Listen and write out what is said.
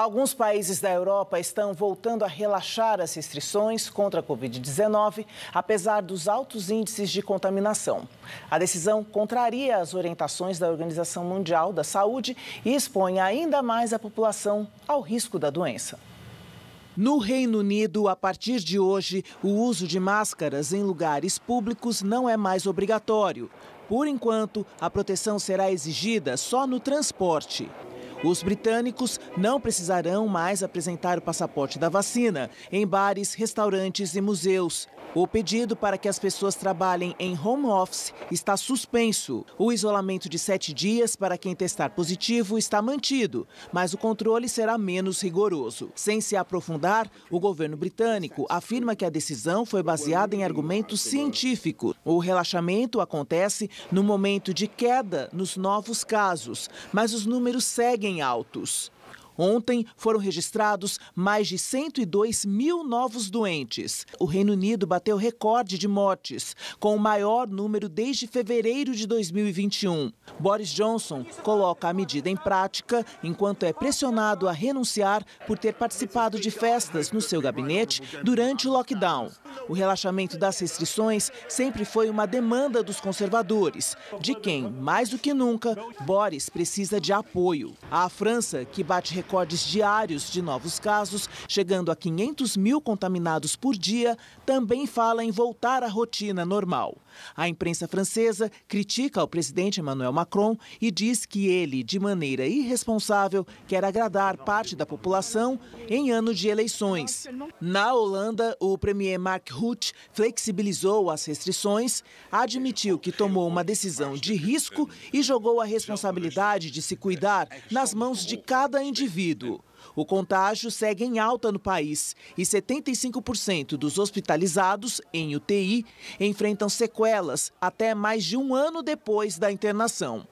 Alguns países da Europa estão voltando a relaxar as restrições contra a Covid-19, apesar dos altos índices de contaminação. A decisão contraria as orientações da Organização Mundial da Saúde e expõe ainda mais a população ao risco da doença. No Reino Unido, a partir de hoje, o uso de máscaras em lugares públicos não é mais obrigatório. Por enquanto, a proteção será exigida só no transporte. Os britânicos não precisarão mais apresentar o passaporte da vacina em bares, restaurantes e museus. O pedido para que as pessoas trabalhem em home office está suspenso. O isolamento de sete dias para quem testar positivo está mantido, mas o controle será menos rigoroso. Sem se aprofundar, o governo britânico afirma que a decisão foi baseada em argumentos científicos. O relaxamento acontece no momento de queda nos novos casos, mas os números seguem em autos. Ontem foram registrados mais de 102 mil novos doentes. O Reino Unido bateu recorde de mortes, com o maior número desde fevereiro de 2021. Boris Johnson coloca a medida em prática enquanto é pressionado a renunciar por ter participado de festas no seu gabinete durante o lockdown. O relaxamento das restrições sempre foi uma demanda dos conservadores, de quem, mais do que nunca, Boris precisa de apoio. A França, que bate recorde recordes diários de novos casos, chegando a 500 mil contaminados por dia, também fala em voltar à rotina normal. A imprensa francesa critica o presidente Emmanuel Macron e diz que ele, de maneira irresponsável, quer agradar parte da população em ano de eleições. Na Holanda, o premier Mark Rutte flexibilizou as restrições, admitiu que tomou uma decisão de risco e jogou a responsabilidade de se cuidar nas mãos de cada indivíduo. O contágio segue em alta no país e 75% dos hospitalizados em UTI enfrentam sequelas até mais de um ano depois da internação.